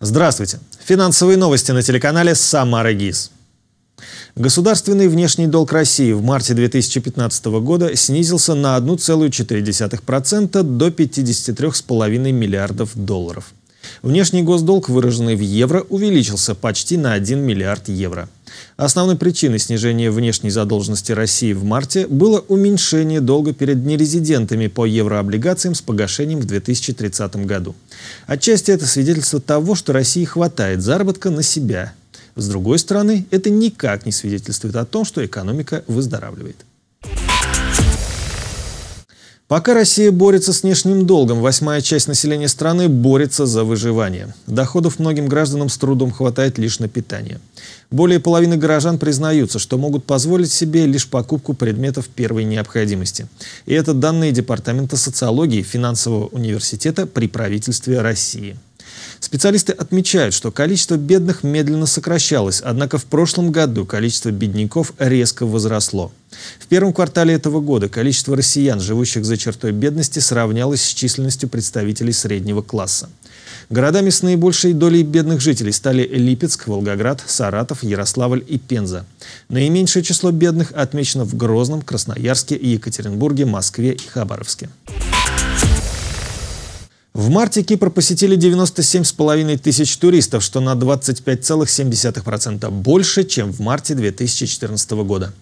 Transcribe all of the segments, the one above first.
Здравствуйте. Финансовые новости на телеканале «Самара ГИС». Государственный внешний долг России в марте 2015 года снизился на 1,4% до 53,5 миллиардов долларов. Внешний госдолг, выраженный в евро, увеличился почти на 1 миллиард евро. Основной причиной снижения внешней задолженности России в марте было уменьшение долга перед нерезидентами по еврооблигациям с погашением в 2030 году. Отчасти это свидетельство того, что России хватает заработка на себя. С другой стороны, это никак не свидетельствует о том, что экономика выздоравливает. Пока Россия борется с внешним долгом, восьмая часть населения страны борется за выживание. Доходов многим гражданам с трудом хватает лишь на питание. Более половины горожан признаются, что могут позволить себе лишь покупку предметов первой необходимости. И это данные Департамента социологии Финансового университета при правительстве России. Специалисты отмечают, что количество бедных медленно сокращалось, однако в прошлом году количество бедняков резко возросло. В первом квартале этого года количество россиян, живущих за чертой бедности, сравнялось с численностью представителей среднего класса. Городами с наибольшей долей бедных жителей стали Липецк, Волгоград, Саратов, Ярославль и Пенза. Наименьшее число бедных отмечено в Грозном, Красноярске, Екатеринбурге, Москве и Хабаровске. В марте Кипр посетили 97,5 тысяч туристов, что на 25,7% больше, чем в марте 2014 года.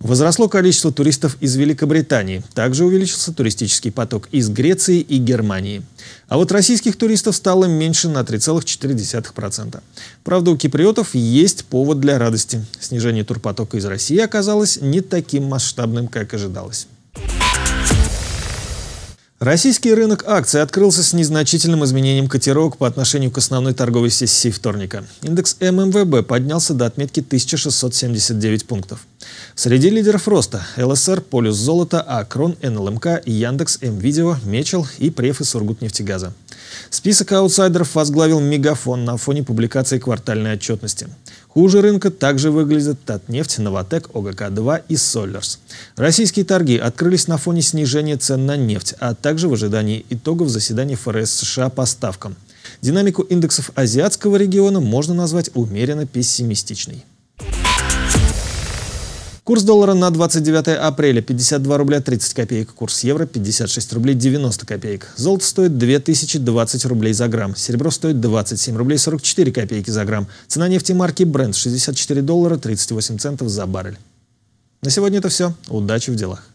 Возросло количество туристов из Великобритании. Также увеличился туристический поток из Греции и Германии. А вот российских туристов стало меньше на 3,4%. Правда, у киприотов есть повод для радости. Снижение турпотока из России оказалось не таким масштабным, как ожидалось. Российский рынок акций открылся с незначительным изменением котировок по отношению к основной торговой сессии вторника. Индекс ММВБ поднялся до отметки 1679 пунктов. Среди лидеров роста – ЛСР, Полюс Золото, Акрон, НЛМК, Яндекс, МВидео, Мечел и Преф и Сургутнефтегаза. Список аутсайдеров возглавил «Мегафон» на фоне публикации квартальной отчетности. Хуже рынка также выглядят Татнефть, Новотек, ОГК-2 и Соллерс. Российские торги открылись на фоне снижения цен на нефть, а также в ожидании итогов заседания ФРС США по ставкам. Динамику индексов азиатского региона можно назвать умеренно пессимистичной. Курс доллара на 29 апреля 52 рубля 30 копеек. Курс евро 56 рублей 90 копеек. Золото стоит 2020 рублей за грамм. Серебро стоит 27 рублей 44 копейки за грамм. Цена нефти марки Brent 64 доллара 38 центов за баррель. На сегодня это все. Удачи в делах.